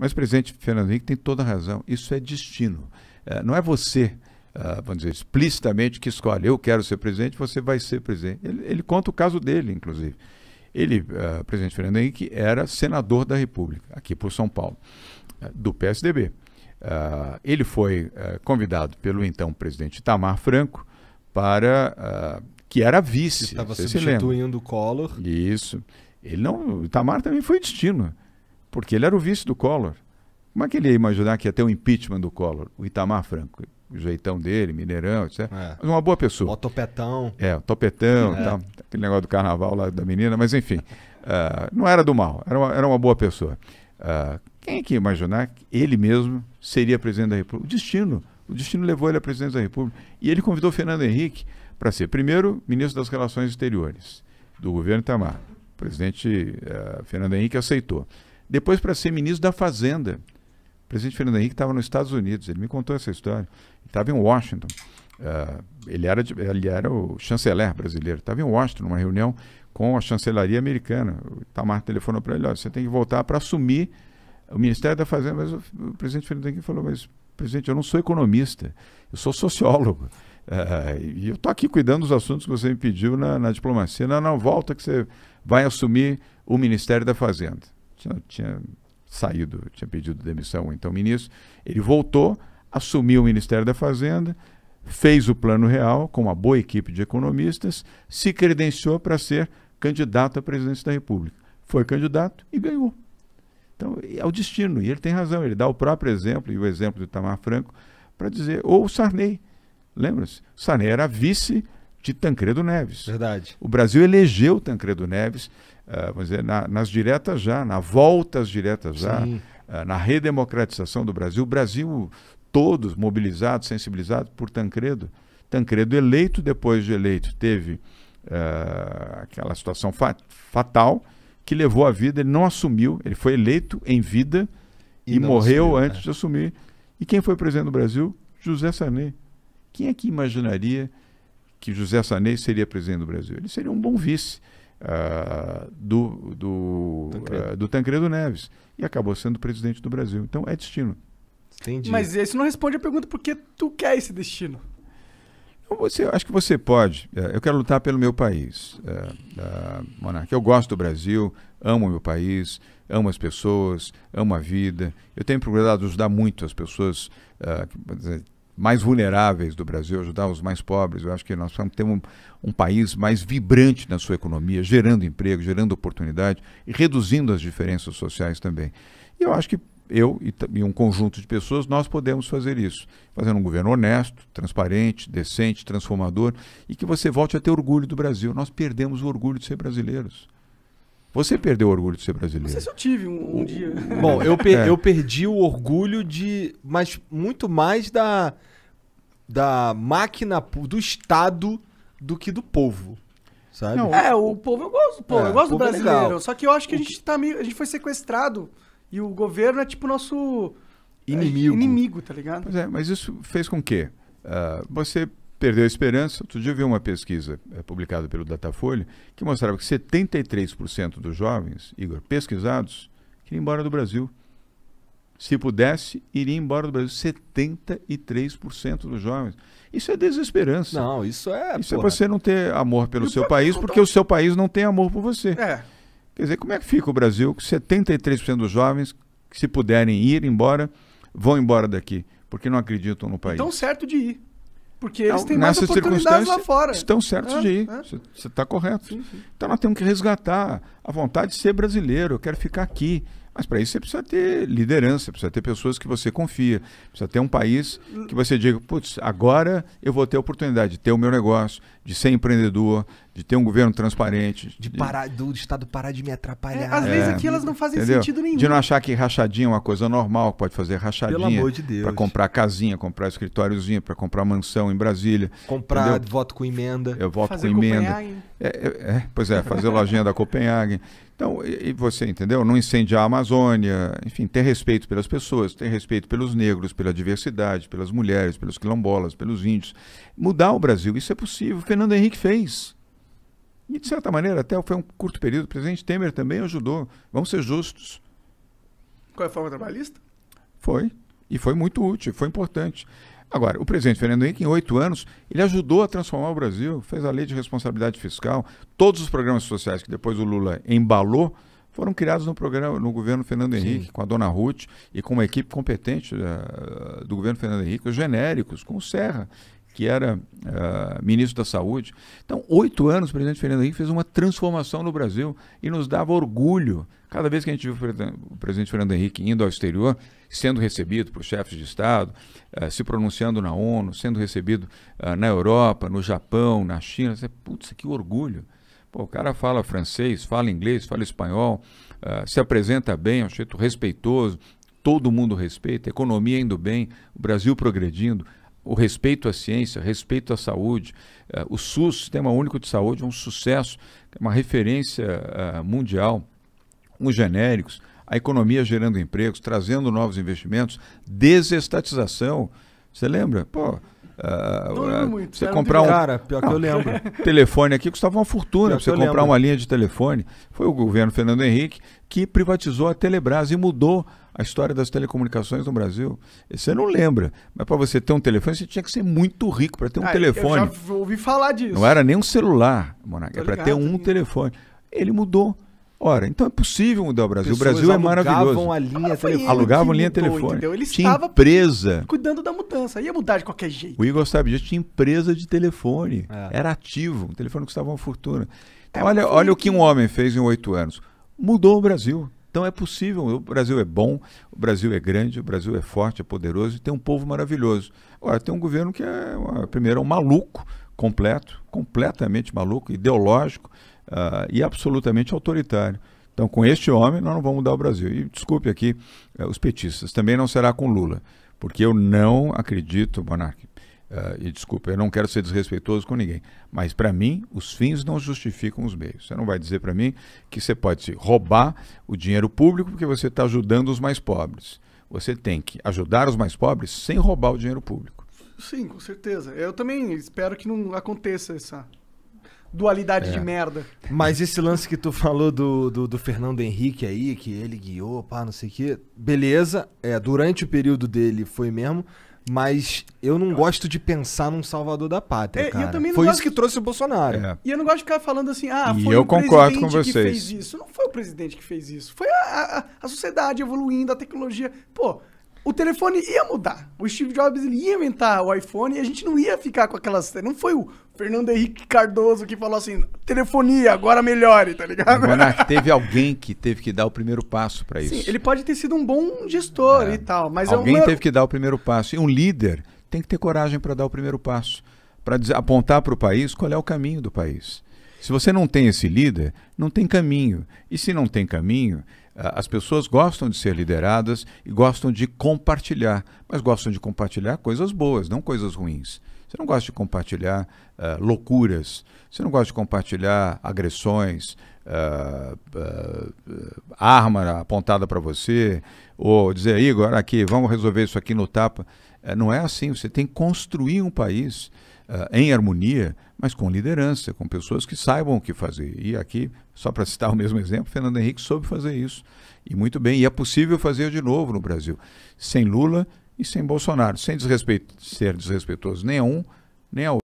Mas presidente Fernando Henrique tem toda a razão. Isso é destino. É, não é você, uh, vamos dizer, explicitamente que escolhe, eu quero ser presidente, você vai ser presidente. Ele, ele conta o caso dele, inclusive. Ele, uh, presidente Fernando Henrique, era senador da República, aqui por São Paulo, eh, do PSDB. Ah, ele foi eh, convidado pelo então presidente Itamar Franco para. que era vice. Estava substituindo o Collor. Isso. Ele não, Itamar também foi destino. Porque ele era o vice do Collor. Como é que ele ia imaginar que ia ter um impeachment do Collor? O Itamar Franco, o jeitão dele, mineirão, etc. É. Mas uma boa pessoa. O topetão. É, o topetão, é. Tal, aquele negócio do carnaval lá da menina, mas enfim. uh, não era do mal, era uma, era uma boa pessoa. Uh, quem é que ia imaginar que ele mesmo seria presidente da República? O destino. O destino levou ele a presidente da República. E ele convidou Fernando Henrique para ser, primeiro, ministro das Relações Exteriores do governo Itamar. O presidente uh, Fernando Henrique aceitou depois para ser ministro da Fazenda. O presidente Fernando Henrique estava nos Estados Unidos, ele me contou essa história. Estava em Washington. Uh, ele, era, ele era o chanceler brasileiro. Estava em Washington, numa reunião com a chancelaria americana. O Tamar telefonou para ele: olha, você tem que voltar para assumir o Ministério da Fazenda. Mas o, o presidente Fernando Henrique falou: mas, presidente, eu não sou economista, eu sou sociólogo. Uh, e eu estou aqui cuidando dos assuntos que você me pediu na, na diplomacia. Não, não, volta que você vai assumir o Ministério da Fazenda tinha, tinha saído, tinha pedido demissão, então ministro. Ele voltou, assumiu o Ministério da Fazenda, fez o Plano Real com uma boa equipe de economistas, se credenciou para ser candidato à presidência da República. Foi candidato e ganhou. Então, é o destino, e ele tem razão, ele dá o próprio exemplo, e o exemplo do Itamar Franco, para dizer, ou o Sarney, lembra-se? Sarney era vice de Tancredo Neves. Verdade. O Brasil elegeu Tancredo Neves ah, na, nas diretas já, na volta às diretas já, uh, na redemocratização do Brasil, o Brasil todos mobilizados, sensibilizados por Tancredo. Tancredo eleito, depois de eleito, teve uh, aquela situação fa fatal que levou a vida, ele não assumiu, ele foi eleito em vida e, e morreu assumiu, antes né? de assumir. E quem foi presidente do Brasil? José Sarney. Quem é que imaginaria que José Sarney seria presidente do Brasil? Ele seria um bom vice uh, do, do, Tancredo. Uh, do Tancredo Neves e acabou sendo presidente do Brasil. Então é destino. Entendi. Mas isso não responde a pergunta porque tu quer esse destino. Então, você, acho que você pode. Eh, eu quero lutar pelo meu país, é, eh, Monarca. Eu gosto do Brasil, amo o meu país, amo as pessoas, amo a vida. Eu tenho procurado ajudar muito as pessoas, ah, mais vulneráveis do Brasil, ajudar os mais pobres. Eu acho que nós temos um, um país mais vibrante na sua economia, gerando emprego, gerando oportunidade e reduzindo as diferenças sociais também. E eu acho que eu e, um conjunto de pessoas, nós podemos fazer isso. Fazendo um governo honesto, transparente, decente, transformador e que você volte a ter orgulho do Brasil. Nós perdemos o orgulho de ser brasileiros. Você perdeu o orgulho de ser brasileiro. Não sei se eu tive um, um dia. Bom, eu, per é. eu perdi o orgulho de. Mas muito mais da da máquina do Estado do que do povo. Sabe? Não, é, o povo eu gosto, pô, é, eu gosto do é brasileiro. É só que eu acho que a gente tá meio. A gente foi sequestrado e o governo é tipo nosso é, inimigo. É, inimigo, tá ligado? Pois é, mas isso fez com que uh, você perdeu a esperança. Outro dia eu vi uma pesquisa é, publicada pelo Datafolha que mostrava que 73% dos jovens, Igor, pesquisados, queriam ir embora do Brasil se pudesse, iria embora do Brasil. 73% dos jovens. Isso é desesperança. Não, isso é. Isso é porra. é você não ter amor pelo e seu país, porque o seu país não tem amor por você. É. Quer dizer, como é que fica o Brasil? 73% dos jovens, que se puderem ir embora, vão embora daqui, porque não acreditam no país. Estão certo de ir. Porque então, eles não, têm mais oportunidades lá fora. Estão certos é, de ir. Você é. está correto. Sim, sim. Então nós temos que resgatar a vontade de ser brasileiro. Eu quero ficar aqui. Mas para isso você precisa ter liderança, precisa ter pessoas que você confia, precisa ter um país que você diga, putz, agora eu vou ter a oportunidade de ter o meu negócio, de ser empreendedor, de ter um governo transparente. De, de... parar, do Estado parar de me atrapalhar. É, às é. vezes aqui elas não fazem entendeu? sentido nenhum. De não achar que rachadinha é uma coisa normal, pode fazer rachadinha. Pelo amor de Deus. Para comprar casinha, comprar escritóriozinho, para comprar mansão em Brasília. Comprar entendeu? voto com emenda. Eu voto fazer com emenda. É, é, é, pois é, fazer lojinha da Copenhague. Então, e, e você, entendeu? Não incendiar a Amazônia, enfim, ter respeito pelas pessoas, ter respeito pelos negros, pela diversidade, pelas mulheres, pelos quilombolas, pelos índios. Mudar o Brasil, isso é possível. Fernando Henrique fez. E, de certa maneira, até foi um curto período. O presidente Temer também ajudou. Vamos ser justos. Com é a reforma trabalhista? Foi. E foi muito útil, foi importante. Agora, o presidente Fernando Henrique, em oito anos, ele ajudou a transformar o Brasil, fez a lei de responsabilidade fiscal, todos os programas sociais que depois o Lula embalou foram criados no programa no governo Fernando Henrique, Sim. com a dona Ruth e com uma equipe competente eh, do governo Fernando Henrique, os genéricos, com o Serra que era uh, ministro da Saúde. Então, oito anos o presidente Fernando Henrique fez uma transformação no Brasil e nos dava orgulho. Cada vez que a gente viu o presidente Fernando Henrique indo ao exterior, sendo recebido por chefes de Estado, uh, se pronunciando na ONU, sendo recebido uh, na Europa, no Japão, na China, você, putz, que orgulho. Pô, o cara fala francês, fala inglês, fala espanhol, se apresenta bem, é um jeito respeitoso, todo mundo respeita, economia indo bem, o Brasil progredindo, o respeito à ciência, respeito à saúde. Eh, o SUS, Sistema Único de Saúde, é um sucesso, é uma referência eh, mundial. Os genéricos, a economia gerando empregos, trazendo novos investimentos, desestatização. Você lembra? Pô, Uh, muito, você comprar um cara, pior que eu lembro. telefone aqui custava uma fortuna pior você comprar lembro. uma linha de telefone. Foi o governo Fernando Henrique que privatizou a Telebrás e mudou a história das telecomunicações no Brasil. Você não lembra, mas para você ter um telefone você tinha que ser muito rico para ter um ah, telefone. Eu já ouvi falar disso. Não era nem um celular, Monaco, é para ter um telefone. Ele mudou. Ora, então é possível mudar o Brasil. Pessoas o Brasil é maravilhoso. alugavam A linha ah, Alugavam linha telefônica Ele tinha empresa. Cuidando da mudança. Ia mudar de qualquer jeito. O Igor sabe disso. Tinha empresa de telefone. É. Era ativo. Um telefone custava uma fortuna. Então, é olha, olha o que um homem fez em oito anos. Mudou o Brasil. Então é possível. O Brasil é bom, o Brasil é grande, o Brasil é forte, é poderoso e tem um povo maravilhoso. Agora, tem um governo que é, primeiro, é um maluco completo, completamente maluco, ideológico uh, e absolutamente autoritário. Então, com este homem, nós não vamos mudar o Brasil. E desculpe aqui uh, os petistas, também não será com Lula, porque eu não acredito, Monarque, Uh, e desculpa, eu não quero ser desrespeitoso com ninguém, mas para mim os fins não justificam os meios. Você não vai dizer para mim que você pode roubar o dinheiro público porque você está ajudando os mais pobres. Você tem que ajudar os mais pobres sem roubar o dinheiro público. Sim, com certeza. Eu também espero que não aconteça essa dualidade é. de merda. Mas esse lance que tu falou do, do, do, Fernando Henrique aí, que ele guiou, pá, não sei o quê. Beleza, é, durante o período dele foi mesmo. Mas eu não gosto de pensar num salvador da pátria, é, cara. Foi isso que trouxe o Bolsonaro. É. E eu não gosto de ficar falando assim, ah, foi e eu o concordo presidente com vocês. que fez isso. Não foi o presidente que fez isso. Foi a, a, a sociedade evoluindo, a tecnologia. Pô, o telefone ia mudar. O Steve Jobs ia inventar o iPhone e a gente não ia ficar com aquelas. Não foi o Fernando Henrique Cardoso que falou assim: telefonia, agora melhore, tá ligado? Monark, teve alguém que teve que dar o primeiro passo para isso. Sim, ele pode ter sido um bom gestor é. e tal, mas é alguém é uma... teve que dar o primeiro passo. E um líder tem que ter coragem para dar o primeiro passo, para apontar para o país qual é o caminho do país. Se você não tem esse líder, não tem caminho. E se não tem caminho, ah, as pessoas gostam de ser lideradas e gostam de compartilhar, mas gostam de compartilhar coisas boas, não coisas ruins. Você não gosta de compartilhar uh, loucuras, você não gosta de compartilhar agressões, uh, uh, arma apontada para você, ou dizer, Igor, aqui, vamos resolver isso aqui no tapa. É, não é assim, você tem que construir um país ah, em harmonia, mas com liderança, com pessoas que saibam o que fazer. E aqui, só para citar o mesmo exemplo, Fernando Henrique soube fazer isso. E muito bem, e é possível fazer de novo no Brasil. Sem Lula, e sem Bolsonaro, sem desrespeito, ser desrespeitoso nem a um, nem outro